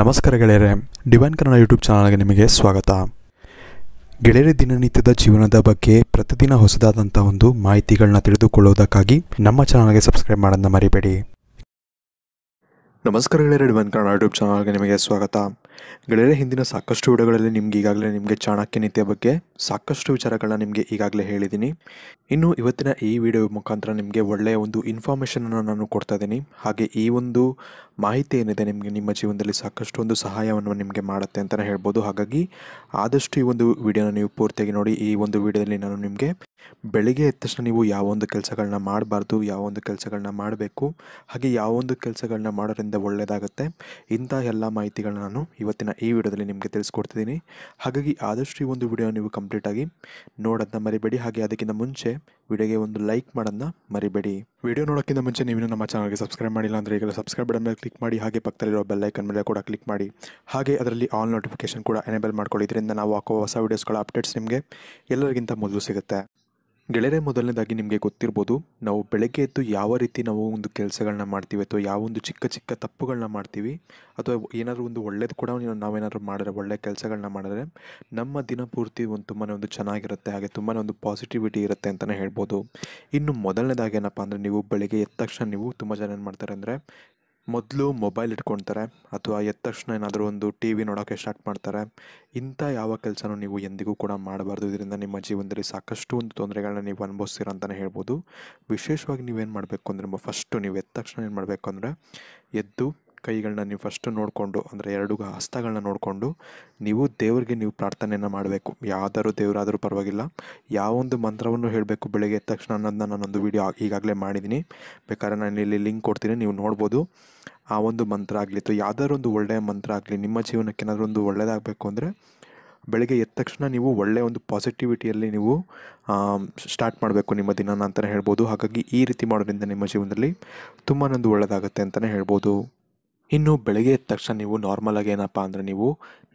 ನಮಸ್ಕಾರ ಗೆಳೆಯರೆ divine Kannada YouTube ಚಾನಲ್ಗೆ ನಿಮಗೆ ಸ್ವಾಗತ ಗೆಳೆಯರ ದಿನನಿತ್ಯದ ಜೀವನದ ಬಗ್ಗೆ ಪ್ರತಿದಿನ ಹೊಸದಾದಂಥ ಒಂದು ಮಾಹಿತಿಗಳನ್ನ ತಿಳಿದುಕೊಳ್ಳುವುದಕ್ಕಾಗಿ ನಮ್ಮ ಚಾನಲ್ಗೆ ಸಬ್ಸ್ಕ್ರೈಬ್ ಮಾಡೋದನ್ನ ಮರಿಬೇಡಿ ನಮಸ್ಕಾರ ಗೆಳೆಯರೆ ಡಿವೈನ್ ಕನ್ನಡ ಯೂಟ್ಯೂಬ್ ಚಾನಲ್ಗೆ ನಿಮಗೆ ಸ್ವಾಗತ ಗೆಳೆಯರೆ ಹಿಂದಿನ ಸಾಕಷ್ಟು ವಿಡಿಯೋಗಳಲ್ಲಿ ನಿಮ್ಗೆ ಈಗಾಗಲೇ ನಿಮಗೆ ಚಾಣಕ್ಯ ನೀತಿಯ ಬಗ್ಗೆ ಸಾಕಷ್ಟು ವಿಚಾರಗಳನ್ನ ನಿಮಗೆ ಈಗಾಗಲೇ ಹೇಳಿದ್ದೀನಿ ಇನ್ನು ಇವತ್ತಿನ ಈ ವಿಡಿಯೋ ಮುಖಾಂತರ ನಿಮಗೆ ಒಳ್ಳೆಯ ಒಂದು ಇನ್ಫಾರ್ಮೇಷನನ್ನು ನಾನು ಕೊಡ್ತಾ ಇದ್ದೀನಿ ಹಾಗೆ ಈ ಒಂದು ಮಾಹಿತಿ ಏನಿದೆ ನಿಮಗೆ ನಿಮ್ಮ ಜೀವನದಲ್ಲಿ ಸಾಕಷ್ಟು ಒಂದು ಸಹಾಯವನ್ನು ನಿಮಗೆ ಮಾಡುತ್ತೆ ಅಂತಲೇ ಹೇಳ್ಬೋದು ಹಾಗಾಗಿ ಆದಷ್ಟು ಈ ಒಂದು ವಿಡಿಯೋನ ನೀವು ಪೂರ್ತಿಯಾಗಿ ನೋಡಿ ಈ ಒಂದು ವಿಡಿಯೋದಲ್ಲಿ ನಾನು ನಿಮಗೆ ಬೆಳಿಗ್ಗೆ ಎದ್ದ ತಕ್ಷಣ ನೀವು ಯಾವೊಂದು ಕೆಲಸಗಳನ್ನ ಮಾಡಬಾರ್ದು ಯಾವೊಂದು ಕೆಲಸಗಳನ್ನ ಮಾಡಬೇಕು ಹಾಗೆ ಯಾವೊಂದು ಕೆಲಸಗಳನ್ನ ಮಾಡೋದ್ರಿಂದ ಒಳ್ಳೆಯದಾಗುತ್ತೆ ಇಂಥ ಎಲ್ಲ ಮಾಹಿತಿಗಳನ್ನ ನಾನು ಇವತ್ತಿನ ಈ ವಿಡಿಯೋದಲ್ಲಿ ನಿಮಗೆ ತಿಳಿಸ್ಕೊಡ್ತಿದ್ದೀನಿ ಹಾಗಾಗಿ ಆದಷ್ಟು ಈ ಒಂದು ವಿಡಿಯೋ ನೀವು ಕಂಪ್ಲೀಟಾಗಿ ನೋಡೋದನ್ನ ಮರಿಬೇಡಿ ಹಾಗೆ ಅದಕ್ಕಿಂತ ಮುಂಚೆ ವಿಡಿಯೋಗೆ ಒಂದು ಲೈಕ್ ಮಾಡೋದನ್ನ ಮರಿಬೇಡಿ ವಿಡಿಯೋ ನೋಡೋಕ್ಕಿಂತ ಮುಂಚೆ ನೀವು ನಮ್ಮ ಚಾನಲ್ಗೆ ಸಬ್ಸ್ಕ್ರೈಬ್ ಮಾಡಿಲ್ಲ ಅಂದರೆ ಈಗ ಸಬ್ಸ್ಕ್ರೈಬ್ ಬಟನ್ ಮೇಲೆ ಕ್ಲಿಕ್ ಮಾಡಿ ಹಾಗೆ ಪಕ್ಕದಲ್ಲಿರೋ ಬೆಲ್ಲೈಕನ್ ಮೇಲೆ ಕೂಡ ಕ್ಲಿಕ್ ಮಾಡಿ ಹಾಗೆ ಅದರಲ್ಲಿ ಆಲ್ ನೋಟಿಫಿಕೇಶನ್ ಕೂಡ ಎನೇಬಲ್ ಮಾಡ್ಕೊಳ್ಳಿ ಇದರಿಂದ ನಾವು ಹಾಕೋ ಹೊಸ ವೀಡಿಯೋಸ್ಗಳ ಅಪ್ಡೇಟ್ಸ್ ನಿಮಗೆ ಎಲ್ಲರಿಗಿಂತ ಮೊದಲು ಸಿಗುತ್ತೆ ಗೆಳೆಯರೆ ಮೊದಲನೇದಾಗಿ ನಿಮಗೆ ಗೊತ್ತಿರ್ಬೋದು ನಾವು ಬೆಳಗ್ಗೆ ಎದ್ದು ಯಾವ ರೀತಿ ನಾವು ಒಂದು ಕೆಲಸಗಳನ್ನ ಮಾಡ್ತೀವಿ ಅಥವಾ ಒಂದು ಚಿಕ್ಕ ಚಿಕ್ಕ ತಪ್ಪುಗಳನ್ನ ಮಾಡ್ತೀವಿ ಅಥವಾ ಏನಾದರೂ ಒಂದು ಒಳ್ಳೇದು ಕೂಡ ನಾವೇನಾದರೂ ಮಾಡಿದ್ರೆ ಒಳ್ಳೆಯ ಕೆಲಸಗಳನ್ನ ಮಾಡಿದ್ರೆ ನಮ್ಮ ದಿನಪೂರ್ತಿ ಒಂದು ತುಂಬಾ ಒಂದು ಚೆನ್ನಾಗಿರುತ್ತೆ ಹಾಗೆ ತುಂಬಾ ಒಂದು ಪಾಸಿಟಿವಿಟಿ ಇರುತ್ತೆ ಅಂತಲೇ ಹೇಳ್ಬೋದು ಇನ್ನು ಮೊದಲನೇದಾಗಿ ಏನಪ್ಪ ಅಂದರೆ ನೀವು ಬೆಳಗ್ಗೆ ಎದ್ದ ತಕ್ಷಣ ನೀವು ತುಂಬ ಜನ ಏನು ಮಾಡ್ತಾರೆ ಅಂದರೆ ಮೊದಲು ಮೊಬೈಲ್ ಇಟ್ಕೊಳ್ತಾರೆ ಅಥವಾ ಎದ್ದ ತಕ್ಷಣ ಏನಾದರೂ ಒಂದು ಟಿ ವಿ ನೋಡೋಕ್ಕೆ ಸ್ಟಾರ್ಟ್ ಮಾಡ್ತಾರೆ ಇಂಥ ಯಾವ ಕೆಲಸನೂ ನೀವು ಎಂದಿಗೂ ಕೂಡ ಮಾಡಬಾರ್ದು ಇದರಿಂದ ನಿಮ್ಮ ಜೀವನದಲ್ಲಿ ಸಾಕಷ್ಟು ಒಂದು ತೊಂದರೆಗಳನ್ನ ನೀವು ಅನುಭವಿಸ್ತೀರ ಅಂತಲೇ ಹೇಳ್ಬೋದು ವಿಶೇಷವಾಗಿ ನೀವೇನು ಮಾಡಬೇಕು ಅಂದರೆ ಫಸ್ಟು ನೀವು ಎದ್ದ ತಕ್ಷಣ ಏನು ಮಾಡಬೇಕು ಅಂದರೆ ಎದ್ದು ಕೈಗಳನ್ನ ನೀವು ಫಸ್ಟ್ ನೋಡಿಕೊಂಡು ಅಂದರೆ ಎರಡು ಹಸ್ತಗಳನ್ನ ನೋಡಿಕೊಂಡು ನೀವು ದೇವರಿಗೆ ನೀವು ಪ್ರಾರ್ಥನೆಯನ್ನು ಮಾಡಬೇಕು ಯಾವುದಾದ್ರೂ ದೇವರಾದರೂ ಪರವಾಗಿಲ್ಲ ಯಾವೊಂದು ಮಂತ್ರವನ್ನು ಹೇಳಬೇಕು ಬೆಳಗ್ಗೆ ಎದ್ದ ತಕ್ಷಣ ಅನ್ನೋದನ್ನ ನಾನೊಂದು ವಿಡಿಯೋ ಈಗಾಗಲೇ ಮಾಡಿದ್ದೀನಿ ಬೇಕಾದ್ರೆ ನಾನು ಇಲ್ಲಿ ಲಿಂಕ್ ಕೊಡ್ತೀನಿ ನೀವು ನೋಡ್ಬೋದು ಆ ಒಂದು ಮಂತ್ರ ಆಗಲಿ ಅಥವಾ ಯಾವ್ದಾದ್ರು ಒಂದು ಒಳ್ಳೆಯ ಮಂತ್ರ ಆಗಲಿ ನಿಮ್ಮ ಜೀವನಕ್ಕೆ ಏನಾದರೂ ಒಂದು ಒಳ್ಳೆಯದಾಗಬೇಕು ಅಂದರೆ ಬೆಳಗ್ಗೆ ಎದ್ದ ತಕ್ಷಣ ನೀವು ಒಳ್ಳೆಯ ಒಂದು ಪಾಸಿಟಿವಿಟಿಯಲ್ಲಿ ನೀವು ಸ್ಟಾರ್ಟ್ ಮಾಡಬೇಕು ನಿಮ್ಮ ದಿನನ ಅಂತಲೇ ಹೇಳ್ಬೋದು ಹಾಗಾಗಿ ಈ ರೀತಿ ಮಾಡೋದ್ರಿಂದ ನಿಮ್ಮ ಜೀವನದಲ್ಲಿ ತುಂಬಾ ಒಂದು ಒಳ್ಳೆಯದಾಗುತ್ತೆ ಅಂತಲೇ ಹೇಳ್ಬೋದು ಇನ್ನು ಬೆಳಗ್ಗೆ ಎದ್ದ ತಕ್ಷಣ ನೀವು ನಾರ್ಮಲ್ ಏನಪ್ಪ ಅಂದರೆ ನೀವು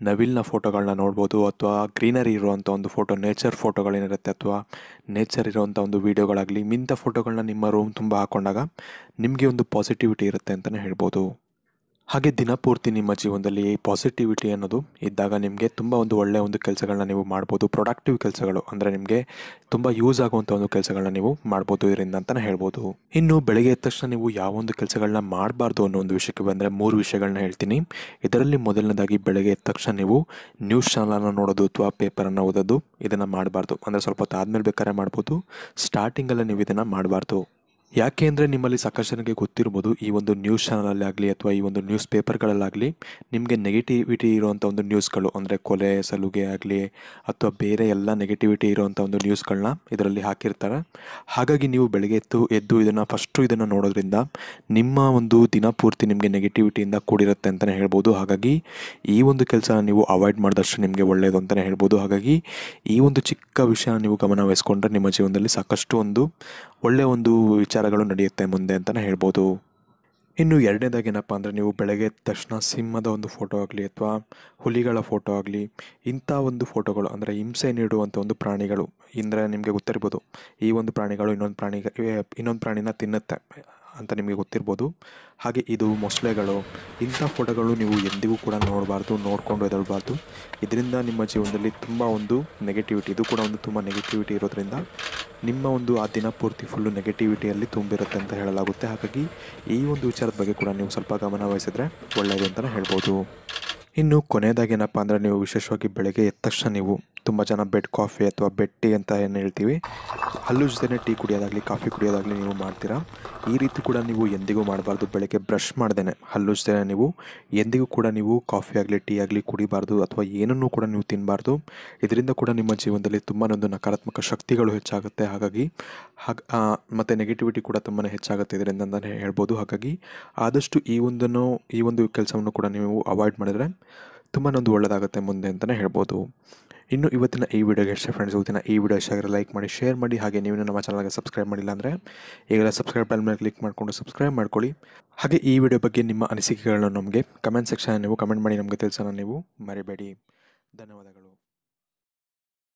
ನವಿಲ್ನ ಫೋಟೋಗಳನ್ನ ನೋಡ್ಬೋದು ಅಥವಾ ಗ್ರೀನರಿ ಇರುವಂಥ ಒಂದು ಫೋಟೋ ನೇಚರ್ ಫೋಟೋಗಳೇನಿರುತ್ತೆ ಅಥವಾ ನೇಚರ್ ಇರುವಂಥ ಒಂದು ವೀಡಿಯೋಗಳಾಗಲಿ ಇಂಥ ಫೋಟೋಗಳನ್ನ ನಿಮ್ಮ ರೂಮ್ ತುಂಬ ಹಾಕೊಂಡಾಗ ನಿಮಗೆ ಒಂದು ಪಾಸಿಟಿವಿಟಿ ಇರುತ್ತೆ ಅಂತಲೇ ಹೇಳ್ಬೋದು ಹಾಗೆ ದಿನಪೂರ್ತಿ ನಿಮ್ಮ ಜೀವನದಲ್ಲಿ ಪಾಸಿಟಿವಿಟಿ ಅನ್ನೋದು ಇದ್ದಾಗ ನಿಮಗೆ ತುಂಬ ಒಂದು ಒಳ್ಳೆಯ ಒಂದು ಕೆಲಸಗಳನ್ನ ನೀವು ಮಾಡ್ಬೋದು ಪ್ರೊಡಕ್ಟಿವ್ ಕೆಲಸಗಳು ಅಂದರೆ ನಿಮಗೆ ತುಂಬ ಯೂಸ್ ಆಗುವಂಥ ಒಂದು ಕೆಲಸಗಳನ್ನ ನೀವು ಮಾಡ್ಬೋದು ಇದರಿಂದ ಅಂತಲೇ ಹೇಳ್ಬೋದು ಇನ್ನು ಬೆಳಗ್ಗೆ ಎದ್ದ ತಕ್ಷಣ ನೀವು ಯಾವೊಂದು ಕೆಲಸಗಳನ್ನ ಮಾಡಬಾರ್ದು ಅನ್ನೋ ಒಂದು ವಿಷಯಕ್ಕೆ ಬಂದರೆ ಮೂರು ವಿಷಯಗಳನ್ನ ಹೇಳ್ತೀನಿ ಇದರಲ್ಲಿ ಮೊದಲನೇದಾಗಿ ಬೆಳಗ್ಗೆ ಎದ್ದ ತಕ್ಷಣ ನೀವು ನ್ಯೂಸ್ ಚಾನಲನ್ನು ನೋಡೋದು ಅಥವಾ ಪೇಪರನ್ನು ಓದೋದು ಇದನ್ನು ಮಾಡಬಾರ್ದು ಅಂದರೆ ಸ್ವಲ್ಪ ಹೊತ್ತು ಆದಮೇಲೆ ಬೇಕಾದ್ರೆ ಮಾಡ್ಬೋದು ಸ್ಟಾರ್ಟಿಂಗಲ್ಲೇ ನೀವು ಇದನ್ನು ಮಾಡಬಾರ್ದು ಯಾಕೆ ಅಂದರೆ ನಿಮ್ಮಲ್ಲಿ ಸಾಕಷ್ಟು ನನಗೆ ಗೊತ್ತಿರ್ಬೋದು ಈ ಒಂದು ನ್ಯೂಸ್ ಚಾನಲಲ್ಲಿ ಆಗಲಿ ಅಥವಾ ಈ ಒಂದು ನ್ಯೂಸ್ ಪೇಪರ್ಗಳಲ್ಲಾಗಲಿ ನಿಮಗೆ ನೆಗೆಟಿವಿಟಿ ಇರುವಂಥ ಒಂದು ನ್ಯೂಸ್ಗಳು ಅಂದರೆ ಕೊಲೆ ಸಲುಗೆ ಆಗಲಿ ಅಥವಾ ಬೇರೆ ಎಲ್ಲ ನೆಗೆಟಿವಿಟಿ ಇರುವಂಥ ಒಂದು ನ್ಯೂಸ್ಗಳನ್ನ ಇದರಲ್ಲಿ ಹಾಕಿರ್ತಾರೆ ಹಾಗಾಗಿ ನೀವು ಬೆಳಗ್ಗೆ ಎದ್ದು ಎದ್ದು ಇದನ್ನು ಫಸ್ಟು ಇದನ್ನು ನೋಡೋದ್ರಿಂದ ನಿಮ್ಮ ಒಂದು ದಿನಪೂರ್ತಿ ನಿಮಗೆ ನೆಗೆಟಿವಿಟಿಯಿಂದ ಕೂಡಿರುತ್ತೆ ಅಂತಲೇ ಹೇಳ್ಬೋದು ಹಾಗಾಗಿ ಈ ಒಂದು ಕೆಲಸನ ನೀವು ಅವಾಯ್ಡ್ ಮಾಡಿದಷ್ಟು ನಿಮಗೆ ಒಳ್ಳೆಯದು ಅಂತಲೇ ಹೇಳ್ಬೋದು ಹಾಗಾಗಿ ಈ ಒಂದು ಚಿಕ್ಕ ವಿಷಯ ನೀವು ಗಮನವಹಿಸ್ಕೊಂಡ್ರೆ ನಿಮ್ಮ ಜೀವನದಲ್ಲಿ ಸಾಕಷ್ಟು ಒಂದು ಒಳ್ಳೆಯ ಒಂದು ವಿಚಾರಗಳು ನಡೆಯುತ್ತೆ ಮುಂದೆ ಅಂತಲೇ ಹೇಳ್ಬೋದು ಇನ್ನು ಎರಡನೇದಾಗಿ ಏನಪ್ಪ ಅಂದರೆ ನೀವು ಬೆಳಗ್ಗೆ ತಕ್ಷಣ ಸಿಂಹದ ಒಂದು ಫೋಟೋ ಆಗಲಿ ಅಥವಾ ಹುಲಿಗಳ ಫೋಟೋ ಆಗಲಿ ಇಂಥ ಒಂದು ಫೋಟೋಗಳು ಅಂದರೆ ಹಿಂಸೆ ನೀಡುವಂಥ ಒಂದು ಪ್ರಾಣಿಗಳು ಅಂದರೆ ನಿಮಗೆ ಗೊತ್ತಿರ್ಬೋದು ಈ ಒಂದು ಪ್ರಾಣಿಗಳು ಇನ್ನೊಂದು ಪ್ರಾಣಿ ಇನ್ನೊಂದು ಪ್ರಾಣಿನ ತಿನ್ನುತ್ತೆ ಅಂತ ನಿಮಗೆ ಗೊತ್ತಿರ್ಬೋದು ಹಾಗೆ ಇದು ಮೊಸಳೆಗಳು ಇಂಥ ಫೋಟೋಗಳು ನೀವು ಎಂದಿಗೂ ಕೂಡ ನೋಡಬಾರ್ದು ನೋಡಿಕೊಂಡು ಎದಳಬಾರ್ದು ಇದರಿಂದ ನಿಮ್ಮ ಜೀವನದಲ್ಲಿ ತುಂಬ ಒಂದು ನೆಗೆಟಿವಿಟಿ ಇದು ಕೂಡ ಒಂದು ತುಂಬ ನೆಗೆಟಿವಿಟಿ ಇರೋದ್ರಿಂದ ನಿಮ್ಮ ಒಂದು ಆ ದಿನ ಪೂರ್ತಿ ಫುಲ್ಲು ನೆಗೆಟಿವಿಟಿಯಲ್ಲಿ ತುಂಬಿರುತ್ತೆ ಅಂತ ಹೇಳಲಾಗುತ್ತೆ ಹಾಗಾಗಿ ಈ ಒಂದು ವಿಚಾರದ ಬಗ್ಗೆ ಕೂಡ ನೀವು ಸ್ವಲ್ಪ ಗಮನ ವಹಿಸಿದ್ರೆ ಒಳ್ಳೆಯದು ಅಂತಲೇ ಹೇಳ್ಬೋದು ಇನ್ನು ಕೊನೆಯದಾಗಿ ಏನಪ್ಪ ಅಂದರೆ ನೀವು ವಿಶೇಷವಾಗಿ ಬೆಳಗ್ಗೆ ಎದ್ದ ತಕ್ಷಣ ನೀವು ತುಂಬ ಜನ ಬೆಡ್ ಕಾಫಿ ಅಥವಾ ಬೆಡ್ ಟೀ ಅಂತ ಏನು ಹೇಳ್ತೀವಿ ಹಲ್ಲು ಜೊತೆ ಟೀ ಕುಡಿಯೋದಾಗಲಿ ಕಾಫಿ ಕುಡಿಯೋದಾಗಲಿ ನೀವು ಮಾಡ್ತೀರಾ ಈ ರೀತಿ ಕೂಡ ನೀವು ಎಂದಿಗೂ ಮಾಡಬಾರ್ದು ಬೆಳಗ್ಗೆ ಬ್ರಷ್ ಮಾಡ್ದೇನೆ ಹಲ್ಲು ಜೊತೆ ನೀವು ಎಂದಿಗೂ ಕೂಡ ನೀವು ಕಾಫಿ ಆಗಲಿ ಟೀ ಆಗಲಿ ಕುಡಿಬಾರ್ದು ಅಥವಾ ಏನನ್ನೂ ಕೂಡ ನೀವು ತಿನ್ನಬಾರ್ದು ಇದರಿಂದ ಕೂಡ ನಿಮ್ಮ ಜೀವನದಲ್ಲಿ ತುಂಬಾ ಒಂದು ನಕಾರಾತ್ಮಕ ಶಕ್ತಿಗಳು ಹೆಚ್ಚಾಗುತ್ತೆ ಹಾಗಾಗಿ ಮತ್ತು ನೆಗೆಟಿವಿಟಿ ಕೂಡ ತುಂಬಾ ಹೆಚ್ಚಾಗುತ್ತೆ ಇದರಿಂದ ಅಂತಲೇ ಹೇಳ್ಬೋದು ಹಾಗಾಗಿ ಆದಷ್ಟು ಈ ಒಂದನ್ನು ಈ ಒಂದು ಕೆಲಸವನ್ನು ಕೂಡ ನೀವು ಅವಾಯ್ಡ್ ಮಾಡಿದರೆ ತುಂಬಾ ಒಂದು ಒಳ್ಳೆಯದಾಗುತ್ತೆ ಮುಂದೆ ಅಂತಲೇ ಹೇಳ್ಬೋದು ಇನ್ನು ಇವತ್ತಿನ ಈ ವಿಡಿಯೋಗೆ ಅಷ್ಟೇ ಫ್ರೆಂಡ್ಸ್ ಇವತ್ತಿನ ಈ ವಿಡಿಯೋ ಇಷ್ಟ ಲೈಕ್ ಮಾಡಿ ಶೇರ್ ಮಾಡಿ ಹಾಗೆ ನೀವು ನಮ್ಮ ಚಾನಲ್ಗೆ ಸಬ್ಸ್ಕ್ರೈಬ್ ಮಾಡಿಲ್ಲ ಅಂದರೆ ಈಗೆಲ್ಲ ಸಬ್ಸ್ಕ್ರೈಬ್ ಬೆಲ್ ಮೇಲೆ ಕ್ಲಿಕ್ ಮಾಡಿಕೊಂಡು ಸಬ್ಸ್ಕ್ರೈಬ್ ಮಾಡ್ಕೊಳ್ಳಿ ಹಾಗೆ ಈ ವಿಡಿಯೋ ಬಗ್ಗೆ ನಿಮ್ಮ ಅನಿಸಿಕೆಗಳನ್ನು ನಮಗೆ ಕಮೆಂಟ್ ಸೆಕ್ಷನ್ ನೀವು ಕಮೆಂಟ್ ಮಾಡಿ ನಮಗೆ ತಿಳಿಸೋಣ ನೀವು ಮರಿಬೇಡಿ ಧನ್ಯವಾದಗಳು